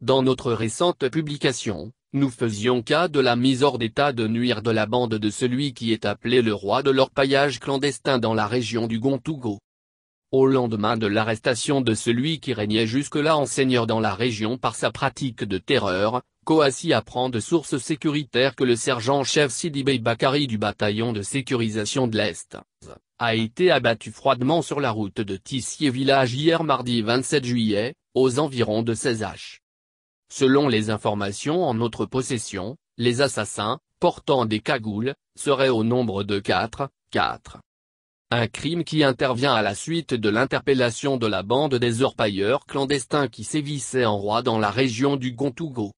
Dans notre récente publication, nous faisions cas de la mise hors d'état de nuire de la bande de celui qui est appelé le roi de leur paillage clandestin dans la région du Gontougo. Au lendemain de l'arrestation de celui qui régnait jusque-là en seigneur dans la région par sa pratique de terreur, Koassi apprend de sources sécuritaires que le sergent-chef Sidibé Bakari du bataillon de sécurisation de l'Est, a été abattu froidement sur la route de Tissier Village hier mardi 27 juillet, aux environs de 16 h Selon les informations en notre possession, les assassins, portant des cagoules, seraient au nombre de 4, 4. Un crime qui intervient à la suite de l'interpellation de la bande des orpailleurs clandestins qui sévissaient en roi dans la région du Gontougo.